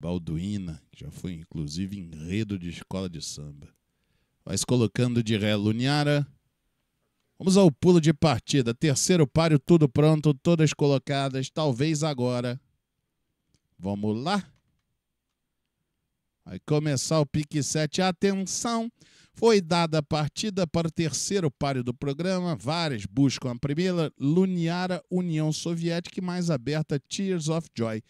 Balduína, que já foi inclusive enredo de escola de samba. Vai se colocando de ré Luniara. Vamos ao pulo de partida. Terceiro páreo, tudo pronto, todas colocadas, talvez agora. Vamos lá. Vai começar o pique 7. Atenção! Foi dada a partida para o terceiro páreo do programa. Várias buscam a primeira, Luniara União Soviética e mais aberta, Tears of Joy.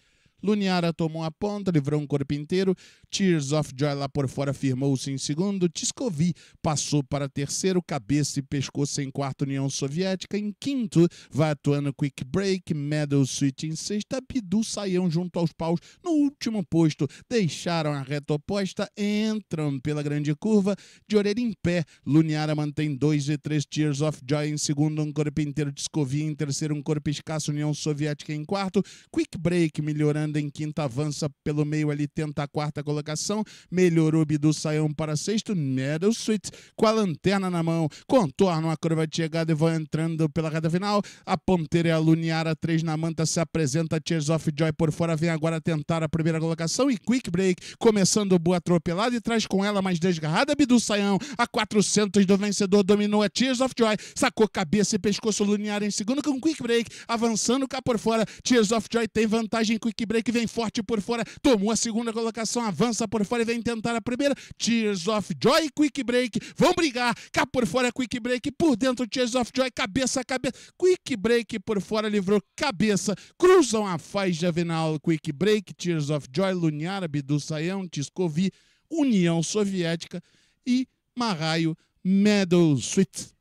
Luniara tomou a ponta, livrou um corpo inteiro. Tears of Joy lá por fora firmou-se em segundo. Tiscovi passou para terceiro. Cabeça e pescoço em quarto, União Soviética. Em quinto, vai atuando Quick Break. Medal Suite em sexta. Bidu saiu junto aos paus no último posto. Deixaram a reta oposta. Entram pela grande curva. De orelha em pé, Luniara mantém dois e três. Tears of Joy em segundo, um corpo inteiro. Tiscovi em terceiro, um corpo escasso. União Soviética em quarto. Quick Break melhorando em quinta, avança pelo meio ali, tenta a quarta colocação. Melhorou Bidu Saião para sexto. Meryl Sweet com a lanterna na mão. Contorna uma curva de chegada e vai entrando pela reta final. A ponteira é a Luniara, 3 na manta, se apresenta. Tears of Joy por fora, vem agora tentar a primeira colocação. E Quick Break, começando boa atropelada e traz com ela mais desgarrada Bidu Saião, A 400 do vencedor dominou a Tears of Joy. Sacou cabeça e pescoço Luniara em segundo com Quick Break. Avançando cá por fora. Tears of Joy tem vantagem Quick Break que vem forte por fora. Tomou a segunda colocação, avança por fora e vem tentar a primeira. Tears of Joy, Quick Break. Vão brigar. Cá por fora, Quick Break. Por dentro, Tears of Joy. Cabeça a cabeça. Quick Break por fora, livrou cabeça. Cruzam a faz Javenal, Quick Break, Tears of Joy, Luniar, Abdu Sayão, Tiscovi, União Soviética e Marraio Meadow Sweet.